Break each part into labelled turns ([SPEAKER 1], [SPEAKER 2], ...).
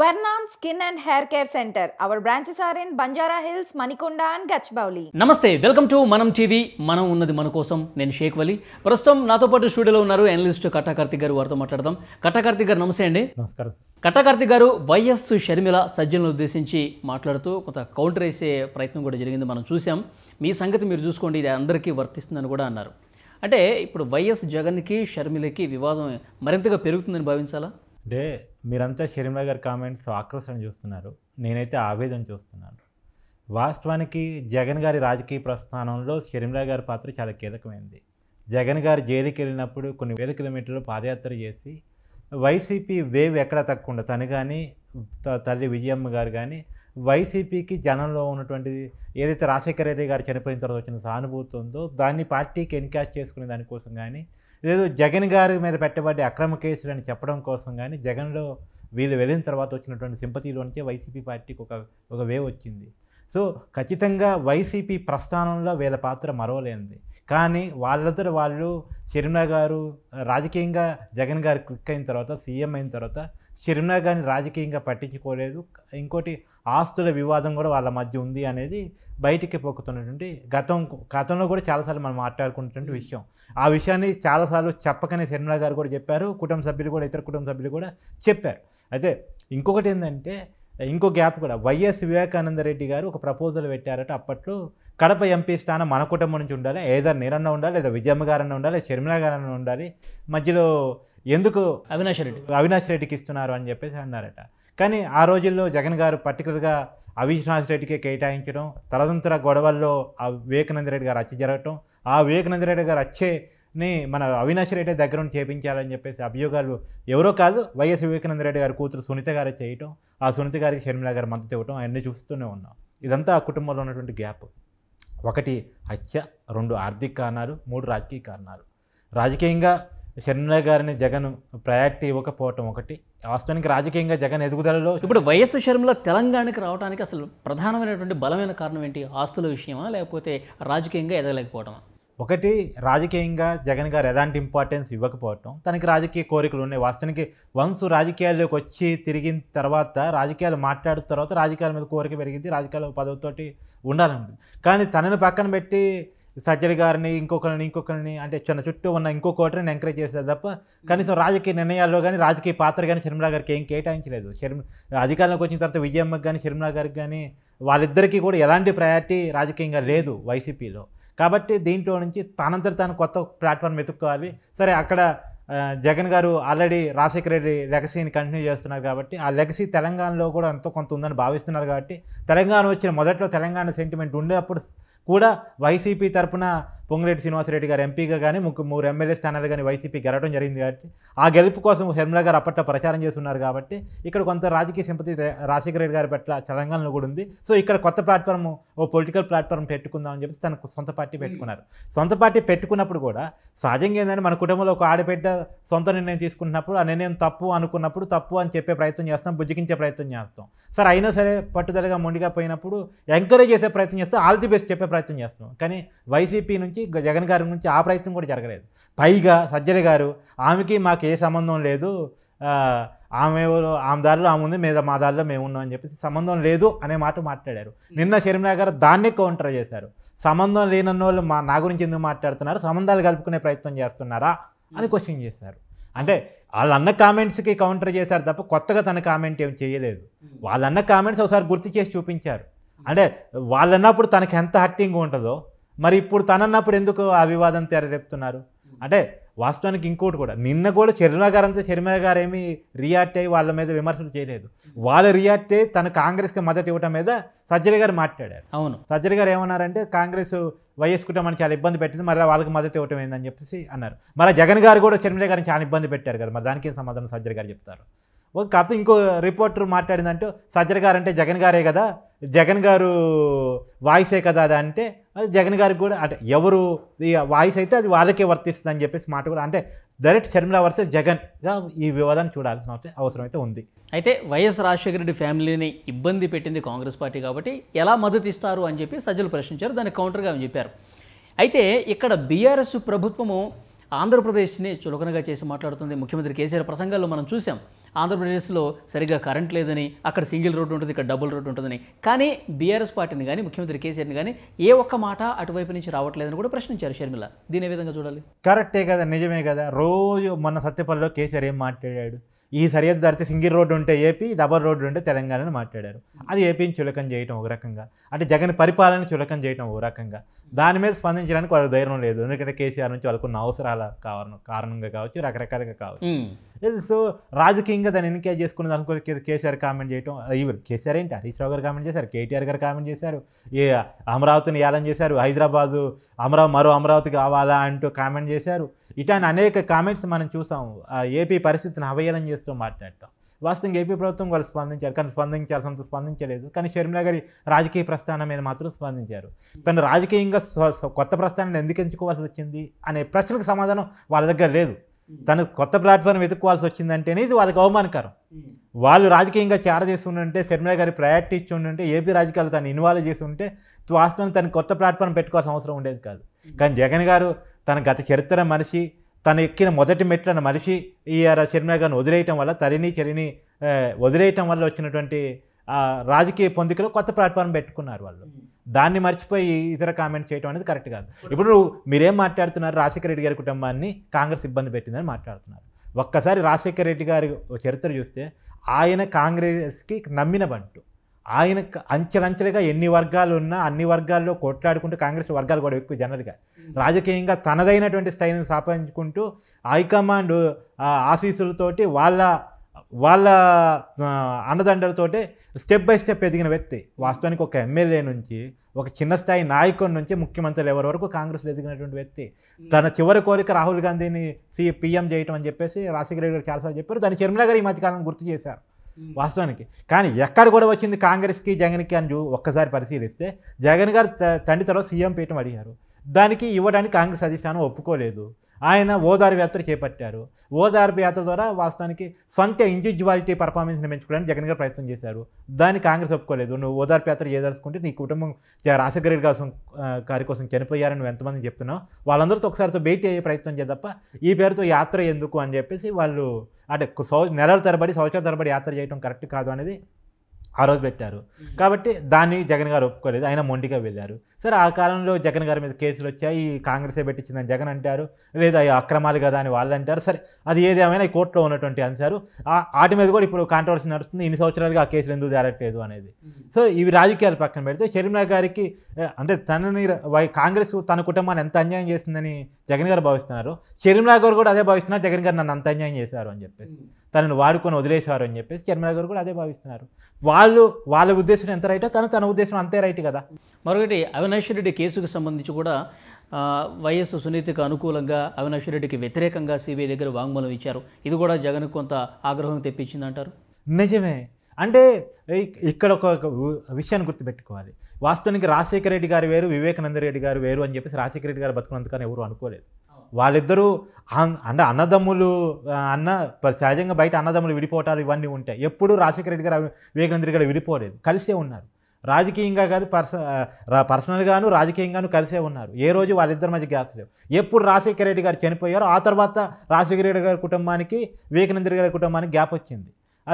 [SPEAKER 1] Vernon skin and hair care centre our branches are in Banjara Hills Manikonda and Gachibowli
[SPEAKER 2] నమస్తే welcome to మనం TV మనం ఉన్నది మన కోసం నేను షేక్ వలి ప్రస్తుతం నాతో పాటు స్టూడియోలో ఉన్నారు అనలిస్ట్ కట్టా గారు వారితో మాట్లాడదాం కట్టా గారు నమస్తే అండి నమస్కారం కట్టా గారు వైఎస్ షర్మిల సజ్జనులు ఉద్దేశించి మాట్లాడుతూ కొంత కౌంటర్ వేసే ప్రయత్నం కూడా జరిగింది మనం చూసాం మీ సంగతి మీరు చూసుకోండి ఇది అందరికీ వర్తిస్తుందని కూడా అన్నారు అంటే ఇప్పుడు వైఎస్ జగన్కి షర్మిలకి వివాదం మరింతగా పెరుగుతుందని
[SPEAKER 1] భావించాలా అంటే మీరంతా షర్మిల గారి కామెంట్స్ ఆక్రోషణ చూస్తున్నారు నేనైతే ఆవేదన చూస్తున్నాను వాస్తవానికి జగన్ గారి రాజకీయ ప్రస్థానంలో షర్మిల గారి పాత్ర చాలా కీలకమైంది జగన్ గారు జైలుకి వెళ్ళినప్పుడు కొన్ని వేల కిలోమీటర్లు పాదయాత్ర చేసి వైసీపీ వేవ్ ఎక్కడ తక్కువ తను కానీ తల్లి విజయమ్మ గారు కానీ వైసీపీకి జనంలో ఉన్నటువంటి ఏదైతే రాజశేఖర రెడ్డి గారు చనిపోయిన తర్వాత వచ్చిన సానుభూతి ఉందో దాన్ని పార్టీకి ఎన్కాష్ చేసుకునే దానికోసం కానీ లేదు జగన్ గారి మీద పెట్టబడి అక్రమ కేసులు అని చెప్పడం కోసం కానీ జగన్లో వీళ్ళు వెళ్ళిన తర్వాత వచ్చినటువంటి సింపతిలోంచే వైసీపీ పార్టీకి ఒక ఒక వే వచ్చింది సో ఖచ్చితంగా వైసీపీ ప్రస్థానంలో వీళ్ళ పాత్ర మరవలేనిది కానీ వాళ్ళతో వాళ్ళు షర్మిలా గారు రాజకీయంగా జగన్ గారు క్లిక్ అయిన తర్వాత సీఎం అయిన తర్వాత షర్మిలా గారిని రాజకీయంగా పట్టించుకోలేదు ఇంకోటి ఆస్తుల వివాదం కూడా వాళ్ళ మధ్య ఉంది అనేది బయటికి పొక్కుతున్నటువంటి గతం గతంలో కూడా చాలాసార్లు మనం మాట్లాడుకున్నటువంటి విషయం ఆ విషయాన్ని చాలాసార్లు చెప్పకనే శర్మిలా గారు కూడా చెప్పారు కుటుంబ సభ్యులు కూడా ఇతర కుటుంబ సభ్యులు కూడా చెప్పారు అయితే ఇంకొకటి ఏంటంటే ఇంకో గ్యాప్ కూడా వైఎస్ వివేకానంద రెడ్డి గారు ఒక ప్రపోజల్ పెట్టారట అప్పట్లో కడప ఎంపీ స్థానం మన కుటుంబం నుంచి ఉండాలి ఏదో నీరన్న ఉండాలి లేదా విజయమ్మ గారన్న ఉండాలి షర్మిల గారన్న ఉండాలి మధ్యలో ఎందుకు అవినాష్ రెడ్డి అవినాష్ రెడ్డికి ఇస్తున్నారు అని చెప్పేసి అన్నారట కానీ ఆ రోజుల్లో జగన్ గారు పర్టికులర్గా అవినాష్ రెడ్డికి కేటాయించడం తలదంతర గొడవల్లో ఆ వివేకానంద రెడ్డి గారు అచ్చి జరగటం ఆ వివేకానంద రెడ్డి గారు అచ్చే ని మన అవినాష్ రెడ్డి దగ్గర ఉండి చేపించాలని చెప్పేసి అభియోగాలు ఎవరో కాదు వైఎస్ వివేకానంద రెడ్డి గారి కూతురు సునీత గారే చేయటం ఆ సునీత గారికి షర్మిల గారు మద్దతు ఇవ్వటం అవన్నీ చూస్తూనే ఉన్నాం ఇదంతా ఆ కుటుంబంలో ఉన్నటువంటి గ్యాప్ ఒకటి హత్య రెండు ఆర్థిక కారణాలు మూడు రాజకీయ కారణాలు రాజకీయంగా షర్మిల గారిని జగన్ ప్రయారిటీ ఇవ్వకపోవటం ఒకటి రాష్ట్రానికి రాజకీయంగా జగన్ ఎదుగుదలలో ఇప్పుడు వైఎస్ షర్మిల తెలంగాణకి రావడానికి అసలు ప్రధానమైనటువంటి బలమైన కారణం ఏంటి ఆస్తుల విషయమా
[SPEAKER 2] లేకపోతే రాజకీయంగా ఎదగలేకపోవటమా
[SPEAKER 1] ఒకటి రాజకీయంగా జగన్ గారు ఎలాంటి ఇంపార్టెన్స్ ఇవ్వకపోవటం తనకి రాజకీయ కోరికలు ఉన్నాయి వాస్తవానికి వన్స్ రాజకీయాల్లోకి వచ్చి తిరిగిన తర్వాత రాజకీయాలు మాట్లాడిన తర్వాత రాజకీయాల మీద కోరిక పెరిగింది రాజకీయాల పదవితోటి ఉండాలండి కానీ తనని పక్కన పెట్టి సజ్జడి గారిని ఇంకొకరిని ఇంకొకరిని అంటే చిన్న చుట్టూ ఉన్న ఇంకో ఎంకరేజ్ చేశారు తప్ప కనీసం hmm. రాజకీయ నిర్ణయాల్లో కానీ రాజకీయ పాత్ర కానీ షర్మిలా గారికి ఏం కేటాయించలేదు షర్మి అధికారంలోకి వచ్చిన తర్వాత విజయమ్మకి కానీ షర్మిలా గారికి కానీ వాళ్ళిద్దరికీ కూడా ఎలాంటి ప్రయారిటీ రాజకీయంగా లేదు వైసీపీలో కాబట్టి దీంట్లో నుంచి తనంతట తాను కొత్త ప్లాట్ఫామ్ వెతుక్కోవాలి సరే అక్కడ జగన్ గారు ఆల్రెడీ రాజశేఖర రెడ్డి లెగసీని కంటిన్యూ చేస్తున్నారు కాబట్టి ఆ లెగసీ తెలంగాణలో కూడా ఎంతో కొంత ఉందని భావిస్తున్నారు కాబట్టి తెలంగాణ వచ్చిన మొదట్లో తెలంగాణ సెంటిమెంట్ ఉండేటప్పుడు కూడా వైసీపీ తరఫున పొంగిరెడ్డి శ్రీనివాసరెడ్డి గారు ఎంపీగా కానీ ముగ్గు మూడు ఎమ్మెల్యే స్థానాలు కానీ వైసీపీ గెలవడం జరిగింది కాబట్టి ఆ గెలుపు కోసం హెర్మిలా గారు అప్పట్ల ప్రచారం చేస్తున్నారు కాబట్టి ఇక్కడ కొంత రాజకీయ సింపతి రాజశేఖర రెడ్డి గారి పట్ల తెలంగాణలో కూడా ఉంది సో ఇక్కడ కొత్త ప్లాట్ఫామ్ ఓ పొలిటికల్ ప్లాట్ఫామ్ పెట్టుకుందాం అని చెప్పి తన సొంత పార్టీ పెట్టుకున్నారు సొంత పార్టీ పెట్టుకున్నప్పుడు కూడా సహజంగా ఏంటంటే మన కుటుంబంలో ఒక ఆడబిడ్డ సొంత నిర్ణయం తీసుకున్నప్పుడు ఆ నిర్ణయం తప్పు అనుకున్నప్పుడు తప్పు అని చెప్పే ప్రయత్నం చేస్తాం బుజ్జగించే ప్రయత్నం చేస్తాం సరే అయినా సరే పట్టుదలగా మొండిగా పోయినప్పుడు ఎంకరేజ్ చేసే ప్రయత్నం చేస్తాం ఆల్ ది బెస్ట్ చెప్పే ప్రయత్నం చేస్తాం కానీ వైసీపీ నుంచి నుంచి జగన్ గారి నుంచి ఆ ప్రయత్నం కూడా జరగలేదు పైగా సజ్జల గారు ఆమెకి మాకు ఏ సంబంధం లేదు ఆమె ఆమె దారిలో ఆమె ఉంది మీద మా దారిలో మేము ఉన్నాం అని చెప్పేసి సంబంధం లేదు అనే మాట మాట్లాడారు నిన్న షర్మిలా గారు దాన్నే కౌంటర్ చేశారు సంబంధం లేనన్న వాళ్ళు మా నా గురించి ఎందుకు మాట్లాడుతున్నారు సంబంధాలు కలుపుకునే ప్రయత్నం చేస్తున్నారా అని క్వశ్చన్ చేశారు అంటే వాళ్ళన్న కామెంట్స్కి కౌంటర్ చేశారు తప్ప కొత్తగా తన కామెంట్ ఏం చేయలేదు వాళ్ళన్న కామెంట్స్ ఒకసారి గుర్తు చేసి చూపించారు అంటే వాళ్ళన్నప్పుడు తనకు ఎంత హట్టింగ్ ఉంటుందో మరి ఇప్పుడు తనన్నప్పుడు ఎందుకు ఆ వివాదం తెరరేపుతున్నారు అంటే వాస్తవానికి ఇంకోటి కూడా నిన్న కూడా చర్మిల గారు అంతా చర్మిల గారు ఏమి రియాక్ట్ అయ్యి వాళ్ళ మీద విమర్శలు చేయలేదు వాళ్ళ రియాక్ట్ అయ్యి తన కాంగ్రెస్కి మద్దతు ఇవ్వడం మీద సజ్జరి గారు మాట్లాడారు అవును సజ్జరి గారు ఏమన్నారంటే కాంగ్రెస్ వైఎస్ కుటుంబానికి చాలా ఇబ్బంది పెట్టింది మరి వాళ్ళకి మద్దతు ఇవ్వటం ఏందని చెప్పేసి అన్నారు మరి జగన్ గారు కూడా చర్మిల గారిని చాలా ఇబ్బంది పెట్టారు కదా మరి దానికి సమాధానం సజ్జరి గారు చెప్తారు ఓకే కాకపోతే ఇంకో రిపోర్టర్ మాట్లాడిందంటే సజ్జరి గారు అంటే జగన్ గారే కదా జగన్ గారు వాయిసే కదా అది అంటే అది జగన్ గారికి కూడా అంటే ఎవరు వాయిస్ అయితే అది వాళ్ళకే వర్తిస్తుంది అని చెప్పేసి మాట కూడా అంటే డైరెక్ట్ చర్మిలా వర్సెస్ జగన్గా ఈ వివాదాన్ని చూడాల్సిన అవసరం అయితే ఉంది
[SPEAKER 2] అయితే వైఎస్ రాజశేఖర రెడ్డి ఫ్యామిలీని ఇబ్బంది పెట్టింది కాంగ్రెస్ పార్టీ కాబట్టి ఎలా మద్దతు ఇస్తారు అని చెప్పి సజ్జలు ప్రశ్నించారు దాన్ని కౌంటర్గా అని చెప్పారు అయితే ఇక్కడ బీఆర్ఎస్ ప్రభుత్వము ఆంధ్రప్రదేశ్ని చులకనగా చేసి మాట్లాడుతుంది ముఖ్యమంత్రి కేసీఆర్ ప్రసంగాల్లో మనం చూసాం ఆంధ్రప్రదేశ్లో సరిగ్గా కరెంట్ లేదని అక్కడ సింగిల్ రోడ్డు ఉంటుంది ఇక్కడ డబుల్ రోడ్డు ఉంటుందని కానీ బీఆర్ఎస్ పార్టీని కానీ ముఖ్యమంత్రి కేసీఆర్ని కానీ ఏ ఒక్క మాట అటువైపు నుంచి రావట్లేదని కూడా ప్రశ్నించారు షర్మిల దీని విధంగా చూడాలి
[SPEAKER 1] కరెక్టే కదా నిజమే కదా రోజు మన సత్యపల్లిలో కేసీఆర్ ఏం మాట్లాడాడు ఈ సరిహద్దు దాటితే సింగిల్ రోడ్డు ఉంటే ఏపీ డబల్ రోడ్డు ఉంటే తెలంగాణను మాట్లాడారు అది ఏపీని చులకం చేయటం ఒక రకంగా అంటే జగన్ పరిపాలన చులకం చేయటం ఒక రకంగా దాని మీద స్పందించడానికి వాళ్ళకి ధైర్యం లేదు ఎందుకంటే కేసీఆర్ నుంచి వాళ్ళకున్న అవసరాల కారణం కారణంగా కావచ్చు రకరకాలుగా కావచ్చు సో రాజకీయంగా దాన్ని ఎన్నికే చేసుకున్న దానికి కేసీఆర్ కామెంట్ చేయటం ఈవెన్ కేసీఆర్ ఏంటి హరీష్ రావు గారు కామెంట్ చేశారు కేటీఆర్ గారు కామెంట్ చేశారు ఏ అమరావతిని ఏలం చేశారు హైదరాబాదు అమరావతి మరో అమరావతి కావాలా అంటూ కామెంట్ చేశారు ఇటాన్ని అనేక కామెంట్స్ మనం చూసాం ఏపీ పరిస్థితిని అవహేళన చేస్తూ మాట్లాడటం వాస్తవంగా ఏపీ ప్రభుత్వం వాళ్ళు స్పందించారు కానీ స్పందించాల్సినంత స్పందించలేదు కానీ షర్మిల గారి రాజకీయ ప్రస్థానం మీద మాత్రం స్పందించారు తను రాజకీయంగా కొత్త ప్రస్థానాన్ని ఎందుకు ఎంచుకోవాల్సి వచ్చింది అనే ప్రశ్నకు సమాధానం వాళ్ళ దగ్గర లేదు తను కొత్త ప్లాట్ఫామ్ వెతుక్కోవాల్సి వచ్చిందంటేనే ఇది వాళ్ళకి అవమానకరం వాళ్ళు రాజకీయంగా చేర చేస్తుంటే షర్మిల గారి ప్రయారిటీ ఇచ్చి ఉంటే ఏపీ రాజకీయాలు తను ఇన్వాల్వ్ చేసి ఉంటే వాస్తవం తను కొత్త ప్లాట్ఫామ్ పెట్టుకోవాల్సిన అవసరం ఉండేది కాదు కానీ జగన్ గారు తన గత చరిత్ర మనిషి తను ఎక్కిన మొదటి మెట్లను మనిషి ఈఆర్ షర్మిలా గారిని వదిలేయటం వల్ల తరిని చరిని వదిలేయటం వల్ల వచ్చినటువంటి రాజకీయ పొందికలో కొత్త ప్లాట్ఫామ్ పెట్టుకున్నారు వాళ్ళు hmm. దాన్ని మర్చిపోయి ఇతర కామెంట్ చేయడం అనేది కరెక్ట్ కాదు ఇప్పుడు మీరేం మాట్లాడుతున్నారు రాజశేఖర రెడ్డి గారి కుటుంబాన్ని కాంగ్రెస్ ఇబ్బంది పెట్టిందని మాట్లాడుతున్నారు ఒక్కసారి రాజశేఖర రెడ్డి గారి చరిత్ర చూస్తే ఆయన కాంగ్రెస్కి నమ్మిన బంటు ఆయన అంచెలంచెలుగా ఎన్ని వర్గాలు ఉన్నా అన్ని వర్గాల్లో కొట్లాడుకుంటూ కాంగ్రెస్ వర్గాలు కూడా ఎక్కువ జనరల్గా రాజకీయంగా తనదైనటువంటి స్థాయిని స్థాపించుకుంటూ హైకమాండ్ ఆశీస్సులతోటి వాళ్ళ వాళ్ళ అన్నదండలతోటి స్టెప్ బై స్టెప్ ఎదిగిన వ్యక్తి వాస్తవానికి ఒక ఎమ్మెల్యే నుంచి ఒక చిన్న స్థాయి నాయకుడి నుంచి ముఖ్యమంత్రులు ఎవరి వరకు కాంగ్రెస్లో ఎదిగినటువంటి వ్యక్తి తన చివరి కోరిక రాహుల్ గాంధీని సీ చేయటం అని చెప్పేసి రాజశేఖర గారు చాలాసార్లు చెప్పారు దాన్ని చర్మిలా గారు ఈ మధ్యకాలం గుర్తు చేశారు Hmm. వాస్తవానికి కానీ ఎక్కడ కూడా వచ్చింది కాంగ్రెస్కి జగన్కి అని ఒక్కసారి పరిశీలిస్తే జగన్ గారు తండ్రి తర్వాత సీఎం పీఠం అడిగారు దానికి ఇవ్వడానికి కాంగ్రెస్ అధిష్టానం ఒప్పుకోలేదు ఆయన ఓదార్పు యాత్ర చేపట్టారు ఓదార్పు యాత్ర ద్వారా వాస్తవానికి సొంత ఇండివిజువాలిటీ పర్ఫార్మెన్స్ని పెంచుకోవడానికి జగన్ గారు ప్రయత్నం చేశారు దాన్ని కాంగ్రెస్ ఒప్పుకోలేదు నువ్వు ఓదార్పు యాత్ర చేయదలుచుకుంటే నీ కుటుంబం రాజశేఖర కోసం గారి కోసం చనిపోయారని నువ్వు ఎంతమంది చెప్తున్నావు వాళ్ళందరితో ఒకసారితో భేటీ అయ్యే ప్రయత్నం చేయ తప్ప ఈ పేరుతో యాత్ర ఎందుకు అని చెప్పేసి వాళ్ళు అంటే నెలల తరబడి సంవత్సరాల తరబడి యాత్ర చేయడం కరెక్ట్ కాదు అనేది ఆ రోజు పెట్టారు కాబట్టి దాన్ని జగన్ గారు ఒప్పుకోలేదు ఆయన మొండిగా వెళ్ళారు సరే ఆ కాలంలో జగన్ గారి మీద కేసులు వచ్చాయి కాంగ్రెసే పెట్టించిందని జగన్ అంటారు లేదా అక్రమాలు కదా అని వాళ్ళు అంటారు సరే అది ఏదేమైనా ఈ కోర్టులో ఉన్నటువంటి అంశాలు వాటి మీద కూడా ఇప్పుడు కాంట్రవర్సీ నడుస్తుంది ఇన్ని సంవత్సరాలుగా ఆ కేసులు ఎందుకు జరగట్లేదు అనేది సో ఇవి రాజకీయాలు పక్కన పెడితే షర్మిలా గారికి అంటే తనని కాంగ్రెస్ తన కుటుంబాన్ని ఎంత అన్యాయం చేసిందని జగన్ గారు భావిస్తున్నారు షర్మిలా గారు కూడా అదే భావిస్తున్నారు జగన్ గారు నన్ను అంత అన్యాయం చేశారు అని చెప్పేసి తనను వాడుకొని వదిలేశారు అని చెప్పేసి షర్మిలా గారు కూడా అదే భావిస్తున్నారు వాళ్ళు వాళ్ళు వాళ్ళ ఉద్దేశం ఎంత రైటో తను తన ఉద్దేశం అంతే రైట్ కదా
[SPEAKER 2] మరొకటి అవినాష్ రెడ్డి కేసుకు సంబంధించి కూడా వైఎస్ సునీతికి అనుకూలంగా అవినాష్ రెడ్డికి వ్యతిరేకంగా సిబిఐ దగ్గర వాంగ్మూలం ఇచ్చారు ఇది కూడా జగన్ కొంత ఆగ్రహం తెప్పించిందంటారు
[SPEAKER 1] నిజమే అంటే ఇక్కడ ఒక విషయాన్ని గుర్తుపెట్టుకోవాలి వాస్తవానికి రాజశేఖర రెడ్డి గారు వేరు వివేకానంద రెడ్డి గారు వేరు అని చెప్పేసి రాజశేఖర రెడ్డి గారు బతుకున్నంతకని ఎవరు అనుకోలేదు వాళ్ళిద్దరూ అంటే అన్నదమ్ములు అన్న సహజంగా బయట అన్నదమ్ములు విడిపోవటాలు ఇవన్నీ ఉంటాయి ఎప్పుడు రాజశేఖర రెడ్డి గారు వివేకానంద రెడ్డి గారు విడిపోలేదు కలిసే ఉన్నారు రాజకీయంగా కానీ పర్స పర్సనల్గాను రాజకీయంగాను కలిసే ఉన్నారు ఏ రోజు వాళ్ళిద్దరి మధ్య గ్యాప్స్ లేవు ఎప్పుడు రాజశేఖర రెడ్డి గారు చనిపోయారో ఆ తర్వాత రాజశేఖర రెడ్డి గారి కుటుంబానికి వివేకానంద రెడ్డి గారి కుటుంబానికి గ్యాప్ వచ్చింది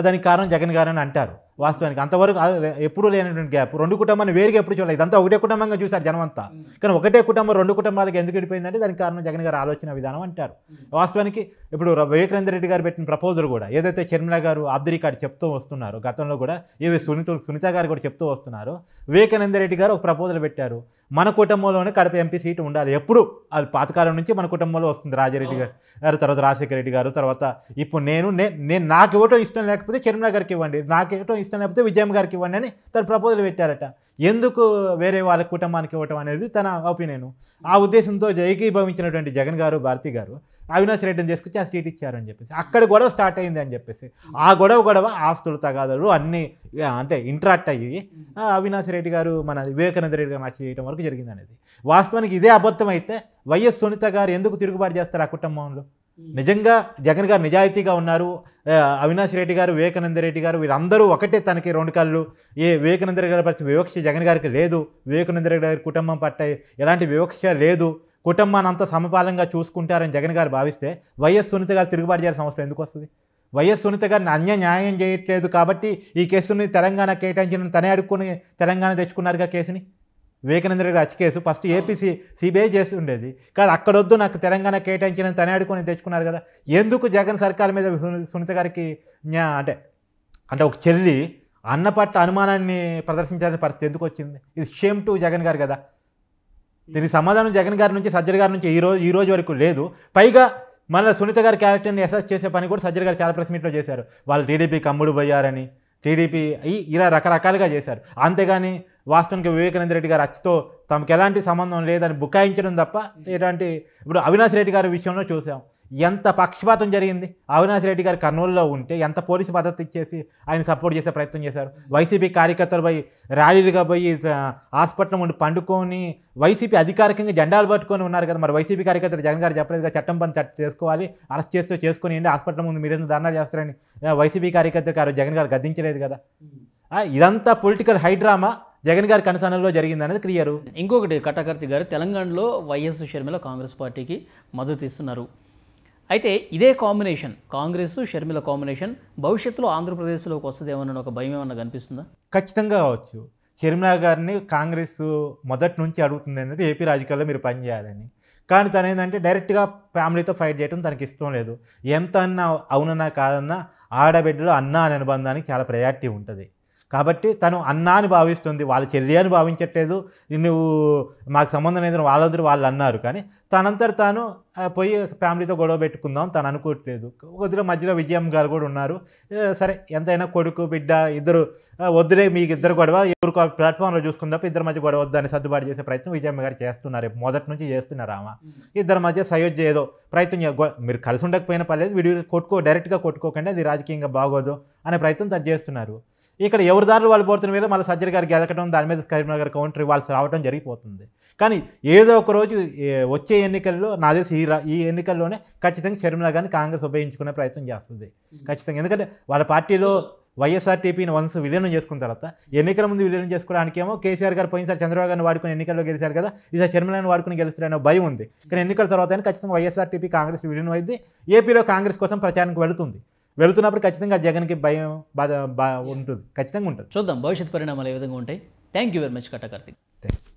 [SPEAKER 1] దానికి కారణం జగన్ గారు అని అంటారు వాస్తవానికి అంతవరకు ఎప్పుడూ లేనటువంటి గ్యాప్ రెండు కుటుంబాన్ని వేరుగా ఎప్పుడు చూడలేదు ఇదంతా ఒకటే కుటుంబంగా చూశారు జనమంతా కానీ ఒకటే కుటుంబం రెండు కుటుంబాలకు ఎందుకు వెళ్ళిపోయిందంటే దానికి కారణం జగన్ గారు ఆలోచన విధానం అంటారు వాస్తవానికి ఇప్పుడు వివేకానంద రెడ్డి గారు పెట్టిన ప్రపోజల్ కూడా ఏదైతే చర్మిల గారు ఆబ్దరీ కార్డు చెప్తూ వస్తున్నారు గతంలో కూడా ఏవి సునీత సునీత గారు కూడా చెప్తూ వస్తున్నారు వివేకానంద రెడ్డి గారు ఒక ప్రపోజల్ పెట్టారు మన కుటుంబంలోనే కడప ఎంపీ సీటు ఉండాలి ఎప్పుడు అది పాతకాలం నుంచి మన కుటుంబంలో వస్తుంది రాజారెడ్డి గారు తర్వాత రాజశేఖర రెడ్డి గారు తర్వాత ఇప్పుడు నేను నేను నాకు ఇవ్వటం ఇష్టం లేకపోతే చర్మిల గారికి ఇవ్వండి నాకు ఇవ్వటం ఇస్తాను లేకపోతే విజయం గారికి ఇవ్వండి అని తను ప్రపోజల్ పెట్టారట ఎందుకు వేరే వాళ్ళ కుటుంబానికి ఇవ్వటం అనేది తన ఒపీనియను ఆ ఉద్దేశంతో ఏకీభవించినటువంటి జగన్ గారు భారతి గారు అవినాష్ రెడ్డిని తీసుకొచ్చి ఆ సీట్ ఇచ్చారని చెప్పేసి అక్కడ గొడవ స్టార్ట్ అయింది అని చెప్పేసి ఆ గొడవ గొడవ ఆస్తులు తగాదలు అన్నీ అంటే ఇంట్రాక్ట్ అయ్యి అవినాష్ రెడ్డి గారు మన వివేకానంద రెడ్డి గారు చేయడం వరకు జరిగింది అనేది వాస్తవానికి ఇదే అబద్ధం అయితే వైఎస్ సునీత గారు ఎందుకు తిరుగుబాటు చేస్తారు ఆ కుటుంబంలో నిజంగా జగన్ గారు నిజాయితీగా ఉన్నారు అవినాష్ రెడ్డి గారు వివేకానంద రెడ్డి గారు వీరందరూ ఒకటే తనకి రెండు కళ్ళు ఏ వివేకానంద రెడ్డి గారి పట్ల వివక్ష జగన్ గారికి లేదు వివేకానంద రెడ్డి గారి కుటుంబం పట్ట ఎలాంటి వివక్ష లేదు కుటుంబాన్ని అంతా సమపాలంగా చూసుకుంటారని జగన్ గారు భావిస్తే వైఎస్ సునీత గారు తిరుగుబాటు చేయాల్సిన అవసరం ఎందుకు వస్తుంది వైఎస్ సునీత గారిని అన్య న్యాయం చేయట్లేదు కాబట్టి ఈ కేసుని తెలంగాణ కేటాయించిన తనే అడుక్కుని తెలంగాణ తెచ్చుకున్నారుగా కేసుని వివేకానంద గారు కేసు ఫస్ట్ ఏపీసీ సిబిఐ చేసి ఉండేది కానీ అక్కడొద్దు నాకు తెలంగాణ కేటాయించిన తనే అడుకొని తెచ్చుకున్నారు కదా ఎందుకు జగన్ సర్కార్ మీద సునీత గారికి అంటే అంటే ఒక చెల్లి అన్న పట్ల అనుమానాన్ని ప్రదర్శించాల్సిన పరిస్థితి ఎందుకు వచ్చింది ఇది షేమ్ టు జగన్ గారు కదా దీనికి సమాధానం జగన్ గారి నుంచి సజ్జల గారి నుంచి ఈ రోజు ఈ రోజు వరకు లేదు పైగా మళ్ళీ సునీత గారి క్యారెక్టర్ని అసెస్ చేసే పని కూడా సజ్జల గారు చాలా ప్రెస్ మీట్లో చేశారు వాళ్ళు టీడీపీ కమ్ముడు పోయారని టీడీపీ ఇలా రకరకాలుగా చేశారు అంతేగాని వాస్తవానికి వివేకానంద రెడ్డి గారు అచ్చతో తమకు ఎలాంటి సంబంధం లేదని బుకాయించడం తప్ప ఎలాంటి ఇప్పుడు అవినాష్ రెడ్డి గారి విషయంలో చూసాం ఎంత పక్షపాతం జరిగింది అవినాష్ రెడ్డి గారు కర్నూలులో ఉంటే ఎంత పోలీసు భద్రత ఇచ్చేసి ఆయన సపోర్ట్ చేసే ప్రయత్నం చేశారు వైసీపీ కార్యకర్తలు పోయి ర్యాలీలుగా పోయి హాస్పిటల్ ఉండి పండుకొని వైసీపీ అధికారికంగా జెండాలు పట్టుకొని ఉన్నారు కదా మరి వైసీపీ కార్యకర్తలు జగన్ గారు చెప్పలేదుగా చట్టం పని చేసుకోవాలి అరెస్ట్ చేస్తూ చేసుకుని ఏంటి హాస్పిటల్ ముందు మీరేందుకు ధర్నాలు చేస్తారని వైసీపీ కార్యకర్తలు గారు జగన్ గారు గద్దించలేదు కదా ఇదంతా పొలిటికల్ హైడ్రామా జగన్ గారి జరిగింది జరిగిందనేది క్లియర్
[SPEAKER 2] ఇంకొకటి కటకర్తి గారు తెలంగాణలో వైఎస్ షర్మిల కాంగ్రెస్ పార్టీకి మద్దతు ఇస్తున్నారు అయితే ఇదే కాంబినేషన్ కాంగ్రెస్ షర్మిల కాంబినేషన్ భవిష్యత్తులో ఆంధ్రప్రదేశ్లోకి వస్తుందేమన్న ఒక భయం ఏమన్నా
[SPEAKER 1] కనిపిస్తుందా ఖచ్చితంగా కావచ్చు షర్మిల గారిని కాంగ్రెస్ మొదటి నుంచి అడుగుతుంది ఏంటంటే ఏపీ రాజకీయాల్లో మీరు పనిచేయాలని కానీ తను ఏంటంటే డైరెక్ట్గా ఫ్యామిలీతో ఫైట్ చేయడం తనకి ఇష్టం లేదు ఎంత అన్నా అవునన్నా కాదన్నా ఆడబిడ్డలో అన్న అనే అనుబంధానికి చాలా ప్రయారిటీ ఉంటుంది కాబట్టి తను అన్నా అని భావిస్తుంది వాళ్ళ చెల్లి అని భావించట్లేదు నువ్వు మాకు సంబంధం లేదు వాళ్ళందరూ వాళ్ళు అన్నారు కానీ తనంతట తాను పోయి ఫ్యామిలీతో గొడవ పెట్టుకుందాం తను అనుకోవట్లేదు కొద్దిగా మధ్యలో విజయం గారు కూడా ఉన్నారు సరే ఎంతైనా కొడుకు బిడ్డ ఇద్దరు వద్దులే మీకు ఇద్దరు గొడవ ఎవరికి ప్లాట్ఫామ్లో చూసుకుందాం ఇద్దరి మధ్య గొడవ వద్దని సర్దుబాటు చేసే ప్రయత్నం విజయం గారు చేస్తున్నారు మొదటి నుంచి చేస్తున్నారు ఆమె ఇద్దరి మధ్య సయోధ్య ఏదో ప్రయత్నం మీరు కలిసి ఉండకపోయినా పర్లేదు వీడియో కొట్టుకో డైరెక్ట్గా కొట్టుకోకండి అది రాజకీయంగా బాగోదు అనే ప్రయత్నం తను చేస్తున్నారు ఇక్కడ ఎవరి దారులు వాళ్ళు పోతున్న మీద మళ్ళీ సజ్జర్ గారు గెలకడం దాని మీద కరీంనగర్ కౌంటర్ ఇవ్వాల్సి రావడం జరిగిపోతుంది కానీ ఏదో ఒక రోజు వచ్చే ఎన్నికల్లో నా తెలిసి ఈ ఈ ఎన్నికల్లోనే ఖచ్చితంగా షర్మిల గారిని కాంగ్రెస్ ఉపయోగించుకునే ప్రయత్నం చేస్తుంది ఖచ్చితంగా ఎందుకంటే వాళ్ళ పార్టీలో వైఎస్ఆర్టీపీని వన్స్ విలీనం చేసుకున్న తర్వాత ఎన్నికల ముందు విలీనం చేసుకోవడానికేమో కేసీఆర్ గారు పోయినసారి చంద్రబాబు గారిని వాడుకుని ఎన్నికల్లో గెలిచారు కదా ఈసారి చర్మలను వాడుకుని గెలుస్తారనే భయం ఉంది కానీ ఎన్నికల తర్వాత ఖచ్చితంగా వైఎస్ఆర్టీపీ కాంగ్రెస్ విలీనం అయింది ఏపీలో కాంగ్రెస్ కోసం ప్రచారానికి వెళుతుంది వెళుతున్నప్పుడు ఖచ్చితంగా జగన్కి భయం బాధ ఉంటుంది ఖచ్చితంగా ఉంటుంది
[SPEAKER 2] చూద్దాం భవిష్యత్ పరిణామాలు ఏ విధంగా ఉంటాయి థ్యాంక్ యూ వెరీ మచ్ కట్ట థ్యాంక్ యూ